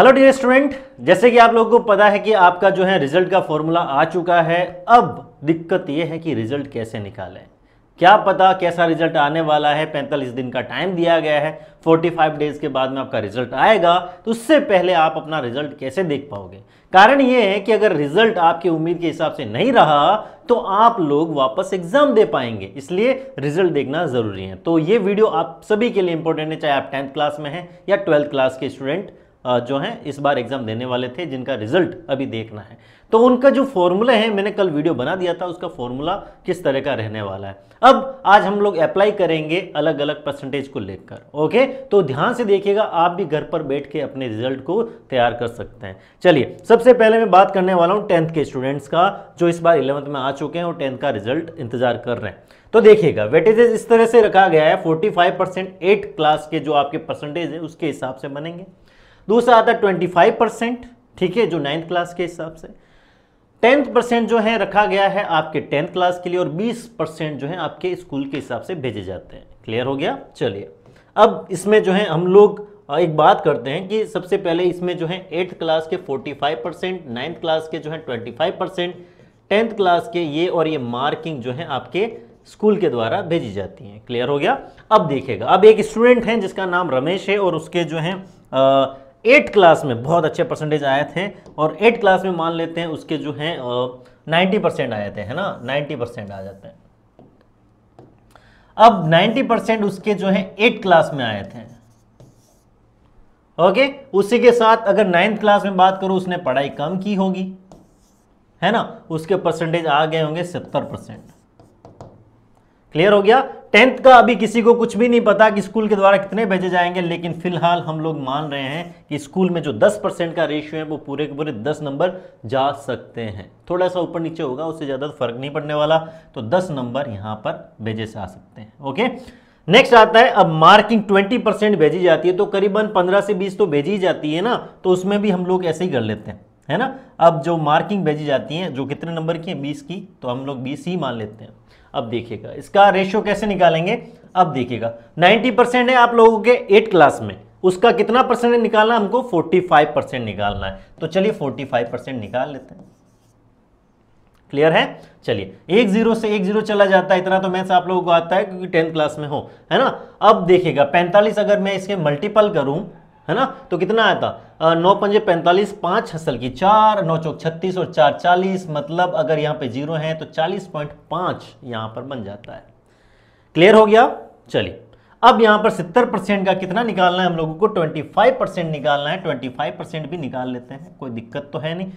hello dear student जैसे कि आप लोगों को पता है कि आपका जो है रिजल्ट का फॉर्मूला आ चुका है अब दिक्कत यह है कि रिजल्ट कैसे निकालें क्या पता कैसा रिजल्ट आने वाला है 45 दिन का टाइम दिया गया है 45 डेज के बाद में आपका रिजल्ट आएगा तो उससे पहले आप अपना रिजल्ट कैसे देख पाओगे कारण यह है कि अगर रिजल्ट आपकी उम्मीद के हिसाब से नहीं रहा तो आप लोग वापस एग्जाम दे पाएंगे इसलिए रिजल्ट देखना जरूरी है तो ये वीडियो आप सभी के लिए इंपॉर्टेंट है चाहे आप टेंथ क्लास में हैं या ट्वेल्थ क्लास के स्टूडेंट जो हैं इस बार एग्ज़ाम देने वाले थे जिनका रिजल्ट अभी देखना है तो उनका जो फॉर्मूला है मैंने कल वीडियो बना दिया था उसका फॉर्मूला किस तरह का रहने वाला है अब आज हम लोग अप्लाई करेंगे अलग अलग परसेंटेज को लेकर ओके तो ध्यान से देखिएगा आप भी घर पर बैठ के अपने रिजल्ट को तैयार कर सकते हैं चलिए सबसे पहले मैं बात करने वाला हूँ टेंथ के स्टूडेंट्स का जो इस बार इलेवंथ में आ चुके हैं और टेंथ का रिजल्ट इंतजार कर रहे हैं तो देखिएगा वेटेजेज इस तरह से रखा गया है फाइव परसेंट एट क्लास के जो आपके परसेंटेज है उसके हिसाब से बनेंगे दूसरा आता है ट्वेंटी फाइव परसेंट ठीक है जो नाइन्थ क्लास के हिसाब से टेंथ परसेंट जो है रखा गया है आपके टेंथ क्लास के लिए और बीस परसेंट जो है आपके स्कूल के हिसाब से भेजे जाते हैं क्लियर हो गया चलिए अब इसमें जो है हम लोग एक बात करते हैं कि सबसे पहले इसमें जो है एट्थ क्लास के 45 परसेंट नाइन्थ क्लास के जो है 25 परसेंट टेंथ क्लास के ये और ये मार्किंग जो है आपके स्कूल के द्वारा भेजी जाती है क्लियर हो गया अब देखिएगा अब एक स्टूडेंट है जिसका नाम रमेश है और उसके जो है एट क्लास में बहुत अच्छे परसेंटेज आए थे और एट क्लास में मान लेते हैं उसके जो हैं नाइन्टी परसेंट आए थे है ना नाइन्टी परसेंट आ जाते हैं अब नाइन्टी परसेंट उसके जो हैं एट क्लास में आए थे ओके उसी के साथ अगर नाइन्थ क्लास में बात करूं उसने पढ़ाई कम की होगी है ना उसके परसेंटेज आ गए होंगे सत्तर परसेंट क्लियर हो गया टेंथ का अभी किसी को कुछ भी नहीं पता कि स्कूल के द्वारा कितने भेजे जाएंगे लेकिन फिलहाल हम लोग मान रहे हैं कि स्कूल में जो 10 परसेंट का रेशियो है वो पूरे के पूरे 10 नंबर जा सकते हैं थोड़ा सा ऊपर नीचे होगा उससे ज़्यादा तो फर्क नहीं पड़ने वाला तो 10 नंबर यहाँ पर भेजे से आ सकते हैं ओके नेक्स्ट आता है अब मार्किंग 20 परसेंट भेजी जाती है तो करीबन पंद्रह से बीस तो भेजी जाती है ना तो उसमें भी हम लोग ऐसे ही कर लेते हैं है ना अब जो मार्किंग भेजी जाती है जो कितने नंबर की है बीस की तो हम लोग बीस ही मान लेते हैं अब देखिएगा इसका रेशियो कैसे निकालेंगे अब देखिएगा 90 परसेंट है आप लोगों के एट क्लास में उसका कितना परसेंट निकालना हमको फोर्टी फाइव परसेंट निकालना है तो चलिए फोर्टी फाइव परसेंट निकाल लेते हैं क्लियर है चलिए एक जीरो से एक जीरो चला जाता है इतना तो मैथ्स आप लोगों को आता है क्योंकि टेंथ क्लास में हो है ना अब देखिएगा पैंतालीस अगर मैं इसके मल्टीपल करूं है ना तो कितना आता नौ पंजे पैंतालीस पांच हसल की चार नौ चौक छत्तीस और चार चालीस मतलब अगर यहां पे जीरो हैं तो चालीस पॉइंट पांच यहां पर बन जाता है क्लियर हो गया चलिए अब यहां पर सितर परसेंट का कितना निकालना है हम लोगों को ट्वेंटी फाइव परसेंट निकालना है ट्वेंटी फाइव परसेंट भी निकाल लेते हैं कोई दिक्कत तो है नहीं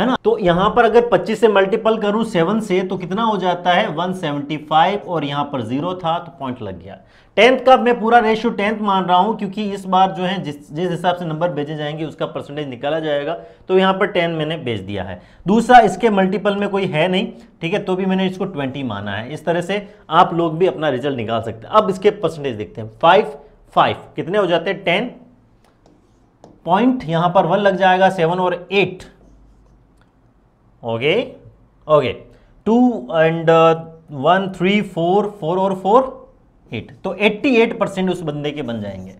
है ना तो यहां पर अगर 25 से मल्टीपल करूं सेवन से तो कितना हो जाता है 175 और यहां पर जीरो था तो पॉइंट लग गया टेंथ का मैं पूरा रेशियो टेंथ मान रहा हूं क्योंकि इस बार जो है जिस जिस हिसाब से नंबर भेजे जाएंगे उसका परसेंटेज निकाला जाएगा तो यहां पर टेन मैंने भेज दिया है दूसरा इसके मल्टीपल में कोई है नहीं ठीक है तो भी मैंने इसको ट्वेंटी माना है इस तरह से आप लोग भी अपना रिजल्ट निकाल सकते हैं अब इसके परसेंटेज देखते हैं फाइव फाइव कितने हो जाते हैं टेन पॉइंट यहां पर वन लग जाएगा सेवन और eight okay okay two and one three four four और फोर एट तो एट्टी एट परसेंट उस बंदे के बन जाएंगे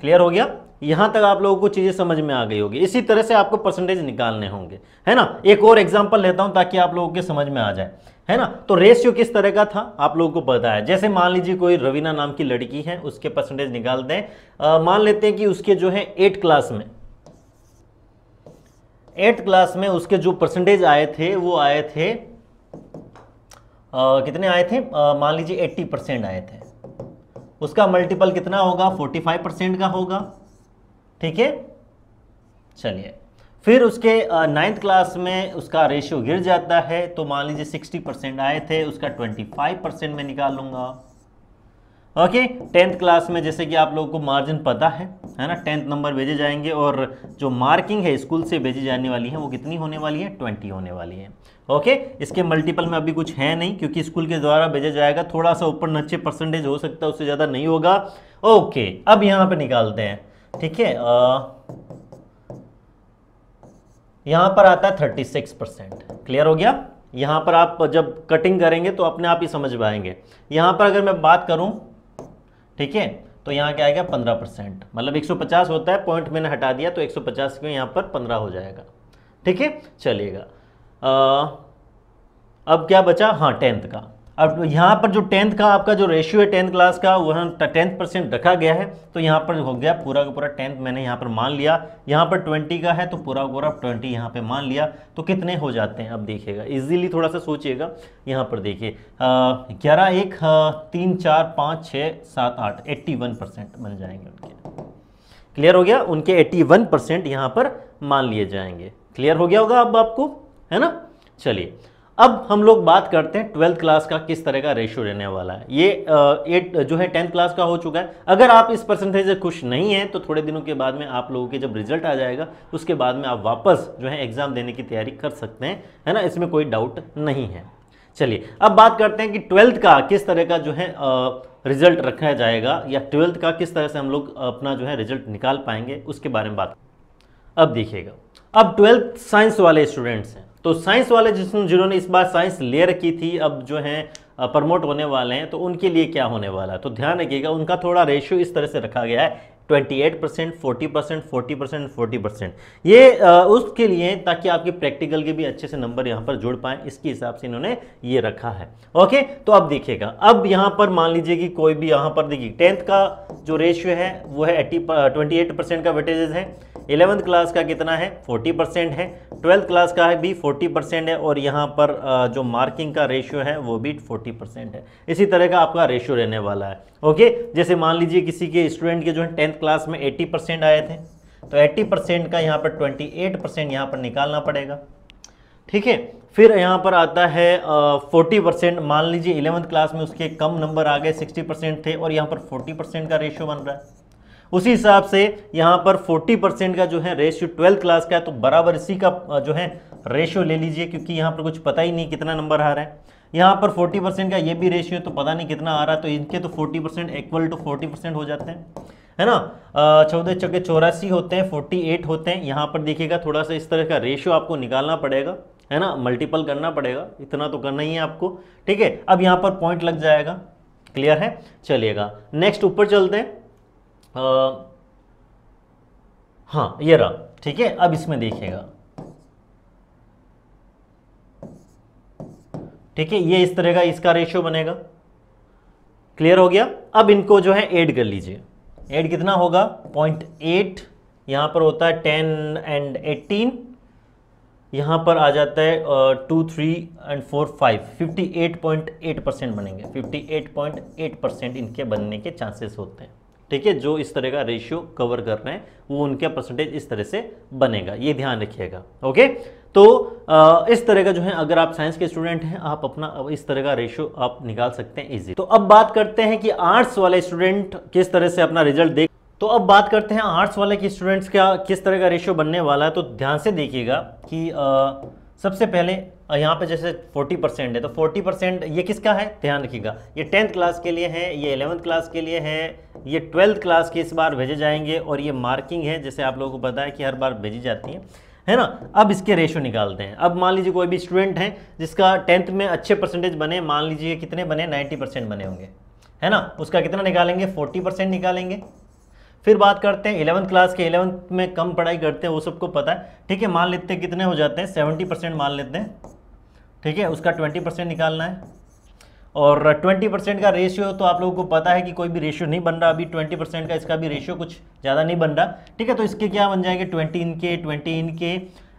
क्लियर हो गया यहां तक आप लोगों को चीजें समझ में आ गई होगी इसी तरह से आपको परसेंटेज निकालने होंगे है ना एक और एग्जांपल लेता हूं ताकि आप लोगों के समझ में आ जाए है ना तो रेशियो किस तरह का था आप लोगों को पता है जैसे मान लीजिए कोई रवीना नाम की लड़की है उसके परसेंटेज निकाल दें मान लेते हैं कि उसके जो है एट क्लास में एट्थ क्लास में उसके जो परसेंटेज आए थे वो आए थे आ, कितने आए थे मान लीजिए एट्टी परसेंट आए थे उसका मल्टीपल कितना होगा फोर्टी फाइव परसेंट का होगा ठीक है चलिए फिर उसके नाइन्थ क्लास में उसका रेशियो गिर जाता है तो मान लीजिए सिक्सटी परसेंट आए थे उसका ट्वेंटी फाइव परसेंट में निकाल लूंगा ओके टेंथ क्लास में जैसे कि आप लोगों को मार्जिन पता है है ना टेंथ नंबर भेजे जाएंगे और जो मार्किंग है स्कूल से भेजी जाने वाली है वो कितनी होने वाली है ट्वेंटी होने वाली है ओके इसके मल्टीपल में अभी कुछ है नहीं क्योंकि स्कूल के द्वारा भेजा जाएगा थोड़ा सा ऊपर नच्चे परसेंटेज हो सकता है उससे ज़्यादा नहीं होगा ओके अब यहाँ पर निकालते हैं ठीक है यहाँ पर आता है थर्टी सिक्स परसेंट क्लियर हो गया यहाँ पर आप जब कटिंग करेंगे तो अपने आप ही समझ पाएंगे यहाँ पर अगर मैं बात करूँ ठीक है तो यहाँ क्या आएगा पंद्रह परसेंट मतलब एक सौ पचास होता है पॉइंट मैंने हटा दिया तो एक सौ पचास को यहाँ पर पंद्रह हो जाएगा ठीक है चलिएगा अब क्या बचा हाँ टेंथ का अब यहाँ पर जो टेंथ का आपका जो रेशियो है टेंथ क्लास का वह टेंथ परसेंट रखा गया है तो यहाँ पर हो गया पूरा का पूरा टेंथ मैंने यहाँ पर मान लिया यहाँ पर ट्वेंटी का है तो पूरा पूरा ट्वेंटी यहाँ पे मान लिया तो कितने हो जाते हैं अब देखिएगा इजीली थोड़ा सा सोचिएगा यहाँ पर देखिए ग्यारह एक तीन चार पाँच छः सात आठ एट्टी वन परसेंट बन जाएंगे उनके क्लियर हो गया उनके एट्टी वन परसेंट यहाँ पर मान लिए जाएंगे क्लियर हो गया होगा अब आपको है ना चलिए अब हम लोग बात करते हैं ट्वेल्थ क्लास का किस तरह का रेशियो रहने वाला है ये एट जो है टेंथ क्लास का हो चुका है अगर आप इस परसेंटेज से खुश नहीं हैं तो थोड़े दिनों के बाद में आप लोगों के जब रिजल्ट आ जाएगा उसके बाद में आप वापस जो है एग्ज़ाम देने की तैयारी कर सकते हैं है ना इसमें कोई डाउट नहीं है चलिए अब बात करते हैं कि ट्वेल्थ का किस तरह का जो है रिजल्ट रखा जाएगा या ट्वेल्थ का किस तरह से हम लोग अपना जो है रिजल्ट निकाल पाएंगे उसके बारे में बात अब देखिएगा अब ट्वेल्थ साइंस वाले स्टूडेंट्स हैं तो साइंस वाले जिसमें जिन्होंने इस बार साइंस ले रखी थी अब जो है प्रमोट होने वाले हैं तो उनके लिए क्या होने वाला है तो ध्यान रखिएगा उनका थोड़ा रेशियो इस तरह से रखा गया है 28 percent forty percent forty percent forty percent ये आ, उसके लिए ताकि आपके प्रैक्टिकल के भी अच्छे से नंबर यहाँ पर जुड़ पाए इसके हिसाब से इन्होंने ये रखा है ओके तो अब देखिएगा अब यहाँ पर मान लीजिए कि कोई भी यहाँ पर देखिए टेंथ का जो रेशियो है वो है एट्टी ट्वेंटी का वेटेजेस है इलेवंथ क्लास का कितना है फोर्टी है ट्वेल्थ क्लास का है भी फोर्टी परसेंट है और यहाँ पर जो मार्किंग का रेशियो है वो भी फोर्टी परसेंट है इसी तरह का आपका रेशियो रहने वाला है ओके जैसे मान लीजिए किसी के स्टूडेंट के जो है टेंथ क्लास में एट्टी परसेंट आए थे तो एट्टी परसेंट का यहाँ पर ट्वेंटी एट परसेंट यहाँ पर निकालना पड़ेगा ठीक है फिर यहाँ पर आता है फोर्टी परसेंट मान लीजिए इलेवंथ क्लास में उसके कम नंबर आ गए सिक्सटी परसेंट थे और यहाँ पर फोर्टी परसेंट का रेशियो बन रहा है उसी हिसाब से यहाँ पर 40 परसेंट का जो है रेशियो ट्वेल्थ क्लास का है तो बराबर इसी का जो है रेशियो ले लीजिए क्योंकि यहाँ पर कुछ पता ही नहीं कितना नंबर आ रहा है यहाँ पर 40 परसेंट का ये भी रेशियो तो पता नहीं कितना आ रहा है तो इनके तो 40 परसेंट इक्वल टू 40 परसेंट हो जाते हैं है ना चौदह चौके चौरासी होते हैं फोर्टी होते हैं यहाँ पर देखिएगा थोड़ा सा इस तरह का रेशियो आपको निकालना पड़ेगा है ना मल्टीपल करना पड़ेगा इतना तो करना ही है आपको ठीक है अब यहाँ पर पॉइंट लग जाएगा क्लियर है चलिएगा नेक्स्ट ऊपर चलते हैं हाँ ये रहा ठीक है अब इसमें देखिएगा ठीक है ये इस तरह का इसका रेशियो बनेगा क्लियर हो गया अब इनको जो है ऐड कर लीजिए ऐड कितना होगा पॉइंट एट यहाँ पर होता है टेन एंड एटीन यहाँ पर आ जाता है two three and four five fifty eight point eight percent बनेंगे fifty eight point eight percent इनके बनने के चांसेस होते हैं ठीक है जो इस तरह का रेशियो कवर कर रहे हैं वो उनका परसेंटेज इस तरह से बनेगा ये ध्यान रखिएगा ओके तो आ, इस तरह का जो है अगर आप साइंस के स्टूडेंट हैं आप अपना इस तरह का रेशियो आप निकाल सकते हैं इजी तो अब बात करते हैं कि आर्ट्स वाले स्टूडेंट किस तरह से अपना रिजल्ट देख तो अब बात करते हैं आर्ट्स वाले के स्टूडेंट्स का किस तरह का रेशियो बनने वाला है तो ध्यान से देखिएगा कि आ, सबसे पहले यहाँ पे जैसे 40 परसेंट है तो 40 परसेंट ये किसका है ध्यान रखिएगा ये टेंथ क्लास के लिए है ये एलेवंथ क्लास के लिए है ये ट्वेल्थ क्लास के इस बार भेजे जाएंगे और ये मार्किंग है जैसे आप लोगों को पता है कि हर बार भेजी जाती है है ना अब इसके रेशो निकालते हैं अब मान लीजिए कोई भी स्टूडेंट है जिसका टेंथ में अच्छे परसेंटेज बने मान लीजिए कितने बने नाइन्टी परसेंट बने होंगे है ना उसका कितना निकालेंगे फोर्टी परसेंट निकालेंगे फिर बात करते हैं इलेवंथ क्लास के इलेवंथ में कम पढ़ाई करते हैं वो सबको पता है ठीक है मान लेते हैं कितने हो जाते हैं सेवेंटी परसेंट मान लेते हैं ठीक है उसका ट्वेंटी परसेंट निकालना है और ट्वेंटी परसेंट का रेशियो तो आप लोगों को पता है कि कोई भी रेशियो नहीं बन रहा अभी ट्वेंटी परसेंट का इसका भी रेशियो कुछ ज़्यादा नहीं बन रहा ठीक है तो इसके क्या बन जाएंगे ट्वेंटी इनके ट्वेंटी इनके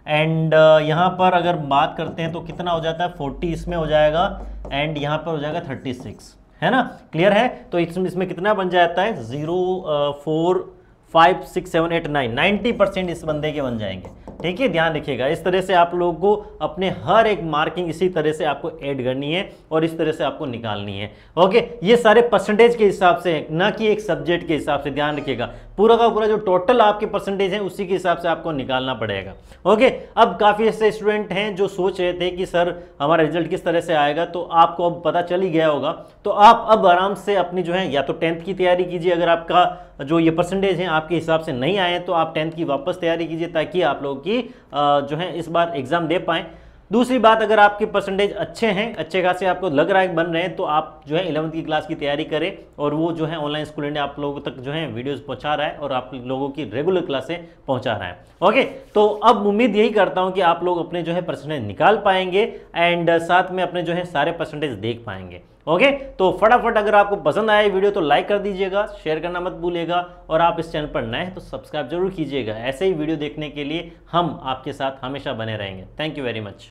एंड यहाँ पर अगर बात करते हैं तो कितना हो जाता है फोर्टी इसमें हो जाएगा एंड यहाँ पर हो जाएगा थर्टी सिक्स है ना क्लियर है तो इसमें इसमें कितना बन जाता है zero four five six seven eight nine ninety percent इस बंदे के बन जाएंगे ठीक है ध्यान रखिएगा इस तरह से आप लोगों को अपने हर एक मार्किंग इसी तरह से आपको ऐड करनी है और इस तरह से आपको निकालनी है ओके ये सारे परसेंटेज के हिसाब से है ना कि एक सब्जेक्ट के हिसाब से ध्यान रखिएगा पूरा का पूरा जो टोटल आपके परसेंटेज है उसी के हिसाब से आपको निकालना पड़ेगा ओके अब काफ़ी ऐसे स्टूडेंट हैं जो सोच रहे थे कि सर हमारा रिजल्ट किस तरह से आएगा तो आपको अब पता चल ही गया होगा तो आप अब आराम से अपनी जो है या तो टेंथ की तैयारी कीजिए अगर आपका जो ये परसेंटेज है आपके हिसाब से नहीं आए तो आप टेंथ की वापस तैयारी कीजिए ताकि आप लोगों की कि जो है इस बार एग्ज़ाम दे पाएँ दूसरी बात अगर आपके परसेंटेज अच्छे हैं अच्छे खासे आपको लग रहा है बन रहे हैं तो आप जो है इलेवंथ की क्लास की तैयारी करें और वो जो है ऑनलाइन स्कूल इंडिया आप लोगों तक जो है वीडियोस पहुंचा रहा है और आप लोगों की रेगुलर क्लासें पहुंचा रहा है ओके तो अब उम्मीद यही करता हूं कि आप लोग अपने जो है परसेंटेज निकाल पाएंगे एंड साथ में अपने जो है सारे परसेंटेज देख पाएंगे ओके तो फटाफट अगर आपको पसंद आया वीडियो तो लाइक कर दीजिएगा शेयर करना मत भूलिएगा और आप इस चैनल पर नए हैं तो सब्सक्राइब जरूर कीजिएगा ऐसे ही वीडियो देखने के लिए हम आपके साथ हमेशा बने रहेंगे थैंक यू वेरी मच